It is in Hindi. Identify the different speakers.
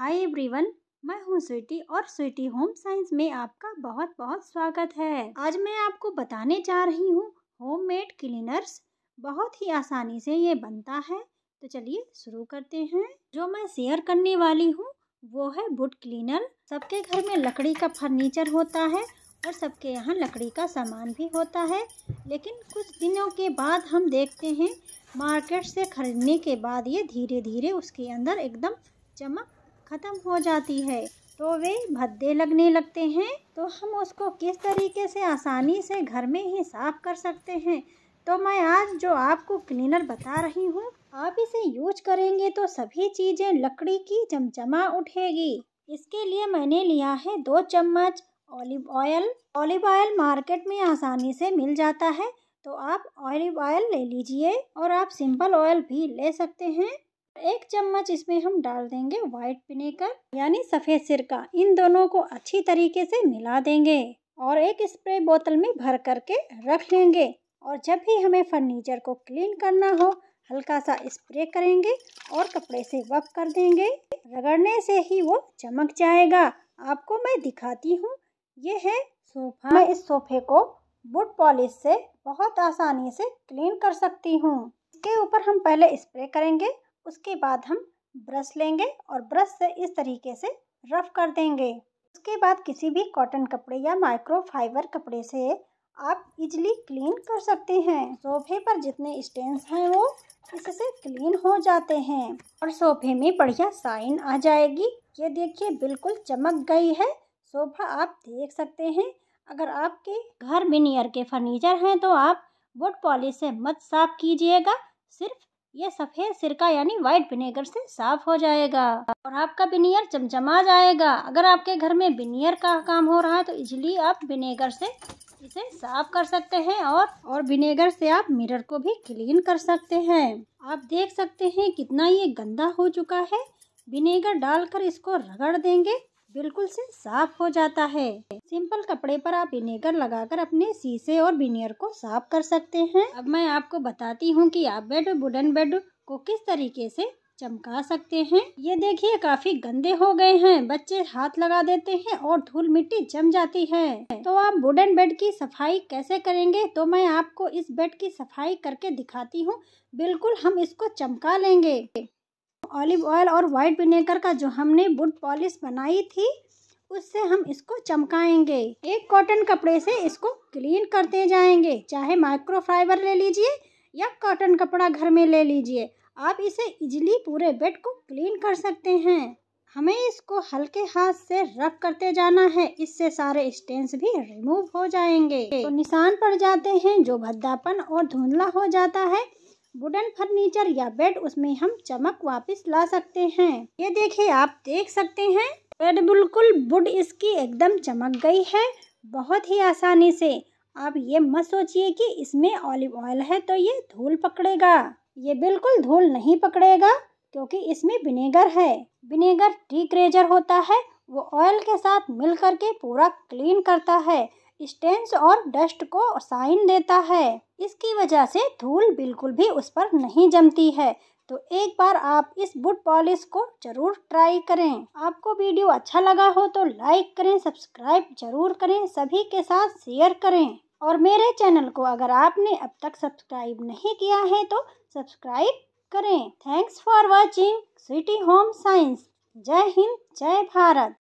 Speaker 1: हाय एवरीवन मैं हूँ स्वीटी और स्वीटी होम साइंस में आपका बहुत बहुत स्वागत है आज मैं आपको बताने जा रही हूँ होम मेड क्लीनर्स बहुत ही आसानी से ये बनता है तो चलिए शुरू करते हैं जो मैं शेयर करने वाली हूँ वो है बुट क्लीनर सबके घर में लकड़ी का फर्नीचर होता है और सबके यहाँ लकड़ी का सामान भी होता है लेकिन कुछ दिनों के बाद हम देखते हैं मार्केट से ख़रीदने के बाद ये धीरे धीरे उसके अंदर एकदम चमक ख़त्म हो जाती है तो वे भद्दे लगने लगते हैं तो हम उसको किस तरीके से आसानी से घर में ही साफ़ कर सकते हैं तो मैं आज जो आपको क्लीनर बता रही हूँ आप इसे यूज करेंगे तो सभी चीज़ें लकड़ी की चमचमा उठेगी इसके लिए मैंने लिया है दो चम्मच olive oil olive oil market में आसानी से मिल जाता है तो आप ऑलिव ऑयल ले लीजिए और आप सिंपल ऑयल भी ले सकते हैं एक चम्मच इसमें हम डाल देंगे व्हाइट विनेगर यानी सफ़ेद सिरका इन दोनों को अच्छी तरीके से मिला देंगे और एक स्प्रे बोतल में भर करके रख लेंगे और जब भी हमें फर्नीचर को क्लीन करना हो हल्का सा स्प्रे करेंगे और कपड़े से वक कर देंगे रगड़ने से ही वो चमक जाएगा आपको मैं दिखाती हूँ ये है सोफा मैं इस सोफे को बुट पॉलिश से बहुत आसानी से क्लीन कर सकती हूँ इसके ऊपर हम पहले स्प्रे करेंगे उसके बाद हम ब्रश लेंगे और ब्रश से इस तरीके से रफ कर देंगे उसके बाद किसी भी कॉटन कपड़े या माइक्रो फाइबर कपड़े से आप इजली क्लीन कर सकते हैं सोफे पर जितने स्टेंस हैं वो इससे क्लीन हो जाते हैं और सोफे में बढ़िया साइन आ जाएगी ये देखिए बिल्कुल चमक गई है सोफा आप देख सकते हैं अगर आपके घर में नियर के फर्नीचर हैं तो आप वुड पॉलिश से मत साफ कीजिएगा सिर्फ ये सफ़ेद सिरका यानी वाइट विनेगर से साफ हो जाएगा और आपका विनियर चमचमा जाएगा अगर आपके घर में विनियर का काम हो रहा है तो इजली आप विनेगर से इसे साफ कर सकते हैं और और विनेगर से आप मिरर को भी क्लीन कर सकते हैं आप देख सकते हैं कितना ये गंदा हो चुका है विनेगर डालकर इसको रगड़ देंगे बिल्कुल से साफ हो जाता है सिंपल कपड़े पर आप विनेगर लगाकर अपने शीशे और बिनियर को साफ कर सकते हैं अब मैं आपको बताती हूँ कि आप बेड वुडन बेड को किस तरीके से चमका सकते हैं ये देखिए काफी गंदे हो गए हैं बच्चे हाथ लगा देते हैं और धूल मिट्टी जम जाती है तो आप वुडन बेड की सफाई कैसे करेंगे तो मैं आपको इस बेड की सफाई करके दिखाती हूँ बिल्कुल हम इसको चमका लेंगे ऑलिव ऑयल और वाइट विनेगर का जो हमने बुट पॉलिश बनाई थी उससे हम इसको चमकाएंगे एक कॉटन कपड़े से इसको क्लीन करते जाएंगे चाहे माइक्रो फाइबर ले लीजिए या कॉटन कपड़ा घर में ले लीजिए आप इसे इजिली पूरे बेड को क्लीन कर सकते हैं हमें इसको हल्के हाथ से रब करते जाना है इससे सारे स्टेन्स भी रिमूव हो जाएंगे तो निशान पड़ जाते हैं जो भद्दापन और धुंधला हो जाता है वुडन फर्नीचर या बेड उसमें हम चमक वापस ला सकते हैं ये देखिए आप देख सकते हैं बेड बिल्कुल वुड इसकी एकदम चमक गई है बहुत ही आसानी से आप ये मत सोचिए कि इसमें ऑलिव ऑयल है तो ये धूल पकड़ेगा ये बिल्कुल धूल नहीं पकड़ेगा क्योंकि इसमें विनेगर है विनेगर डिक्रेजर होता है वो ऑयल के साथ मिल करके पूरा क्लीन करता है स्टेंस और डस्ट को साइन देता है इसकी वजह से धूल बिल्कुल भी उस पर नहीं जमती है तो एक बार आप इस बुट पॉलिश को जरूर ट्राई करें आपको वीडियो अच्छा लगा हो तो लाइक करें सब्सक्राइब जरूर करें सभी के साथ शेयर करें और मेरे चैनल को अगर आपने अब तक सब्सक्राइब नहीं किया है तो सब्सक्राइब करें thanks for watching city home science जय हिंद जय भारत